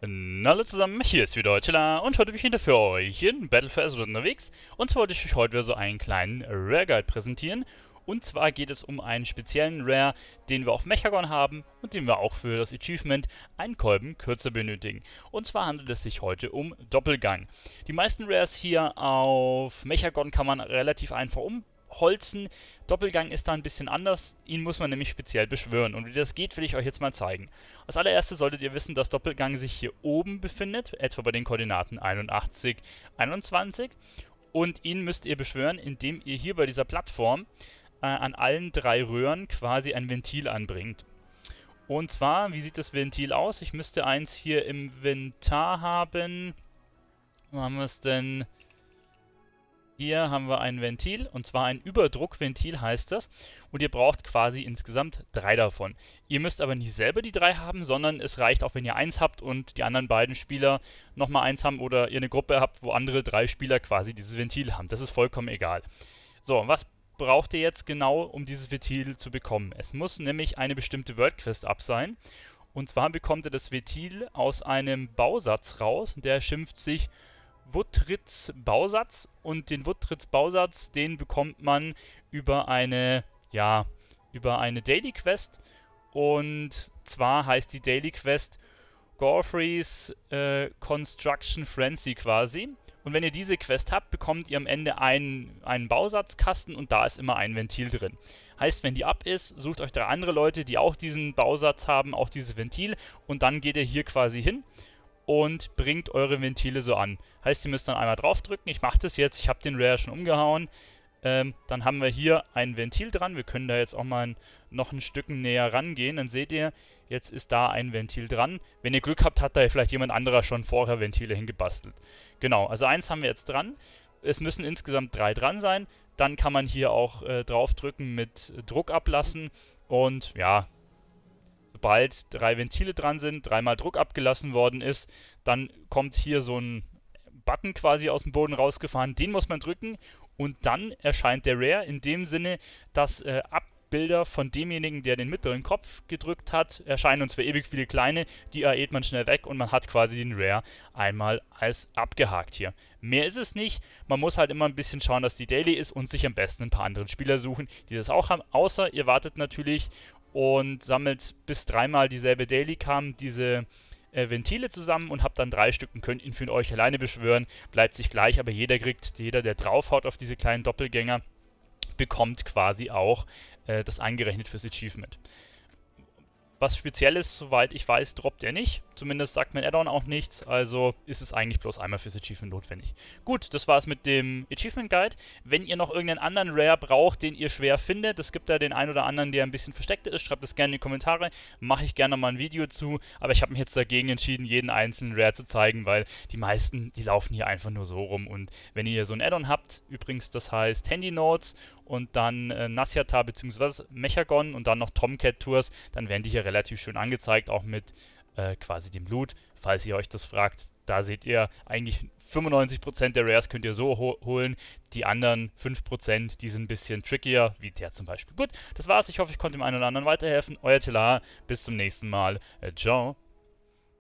hallo zusammen, hier ist wieder Chilla und heute bin ich wieder für euch in Battle for Azeroth unterwegs. Und zwar wollte ich euch heute wieder so einen kleinen Rare Guide präsentieren. Und zwar geht es um einen speziellen Rare, den wir auf Mechagon haben und den wir auch für das Achievement einen Kolben kürzer benötigen. Und zwar handelt es sich heute um Doppelgang. Die meisten Rares hier auf Mechagon kann man relativ einfach umbauen holzen. Doppelgang ist da ein bisschen anders. Ihn muss man nämlich speziell beschwören. Und wie das geht, will ich euch jetzt mal zeigen. Als allererstes solltet ihr wissen, dass Doppelgang sich hier oben befindet, etwa bei den Koordinaten 81, 21. Und ihn müsst ihr beschwören, indem ihr hier bei dieser Plattform äh, an allen drei Röhren quasi ein Ventil anbringt. Und zwar, wie sieht das Ventil aus? Ich müsste eins hier im Inventar haben. Wo haben wir es denn? Hier haben wir ein Ventil und zwar ein Überdruckventil heißt das und ihr braucht quasi insgesamt drei davon. Ihr müsst aber nicht selber die drei haben, sondern es reicht auch, wenn ihr eins habt und die anderen beiden Spieler nochmal eins haben oder ihr eine Gruppe habt, wo andere drei Spieler quasi dieses Ventil haben. Das ist vollkommen egal. So, was braucht ihr jetzt genau, um dieses Ventil zu bekommen? Es muss nämlich eine bestimmte Worldquest ab sein und zwar bekommt ihr das Ventil aus einem Bausatz raus und der schimpft sich Wuttritz Bausatz und den Wuttritz Bausatz, den bekommt man über eine, ja, über eine Daily Quest und zwar heißt die Daily Quest Gorfrey's äh, Construction Frenzy quasi. Und wenn ihr diese Quest habt, bekommt ihr am Ende einen, einen Bausatzkasten und da ist immer ein Ventil drin. Heißt, wenn die ab ist, sucht euch drei andere Leute, die auch diesen Bausatz haben, auch dieses Ventil und dann geht ihr hier quasi hin und bringt eure Ventile so an. Heißt, ihr müsst dann einmal draufdrücken. Ich mache das jetzt, ich habe den Rare schon umgehauen. Ähm, dann haben wir hier ein Ventil dran. Wir können da jetzt auch mal ein, noch ein Stück näher rangehen. Dann seht ihr, jetzt ist da ein Ventil dran. Wenn ihr Glück habt, hat da vielleicht jemand anderer schon vorher Ventile hingebastelt. Genau, also eins haben wir jetzt dran. Es müssen insgesamt drei dran sein. Dann kann man hier auch äh, draufdrücken mit Druck ablassen. Und ja, sobald drei Ventile dran sind, dreimal Druck abgelassen worden ist, dann kommt hier so ein Button quasi aus dem Boden rausgefahren. Den muss man drücken und dann erscheint der Rare in dem Sinne, dass äh, Abbilder von demjenigen, der den mittleren Kopf gedrückt hat, erscheinen und zwar ewig viele kleine, die erhält man schnell weg und man hat quasi den Rare einmal als abgehakt hier. Mehr ist es nicht, man muss halt immer ein bisschen schauen, dass die Daily ist und sich am besten ein paar andere Spieler suchen, die das auch haben, außer ihr wartet natürlich und sammelt bis dreimal dieselbe Daily Cam, diese äh, Ventile zusammen und habt dann drei Stück und könnt ihn für euch alleine beschwören. Bleibt sich gleich, aber jeder kriegt, jeder, der draufhaut auf diese kleinen Doppelgänger, bekommt quasi auch äh, das eingerechnet fürs Achievement. Was Spezielles, soweit ich weiß, droppt er nicht. Zumindest sagt mein Addon auch nichts, also ist es eigentlich bloß einmal fürs Achievement notwendig. Gut, das war es mit dem Achievement Guide. Wenn ihr noch irgendeinen anderen Rare braucht, den ihr schwer findet, es gibt da den einen oder anderen, der ein bisschen versteckt ist, schreibt es gerne in die Kommentare, mache ich gerne mal ein Video zu, aber ich habe mich jetzt dagegen entschieden, jeden einzelnen Rare zu zeigen, weil die meisten, die laufen hier einfach nur so rum und wenn ihr so ein Addon habt, übrigens das heißt Handy Notes und dann äh, Nasyata bzw. Mechagon und dann noch Tomcat Tours, dann werden die hier relativ schön angezeigt, auch mit äh, quasi dem Loot. Falls ihr euch das fragt, da seht ihr eigentlich 95% der Rares könnt ihr so ho holen. Die anderen 5%, die sind ein bisschen trickier, wie der zum Beispiel. Gut, das war's. Ich hoffe, ich konnte dem einen oder anderen weiterhelfen. Euer Telar, bis zum nächsten Mal. Äh, ciao.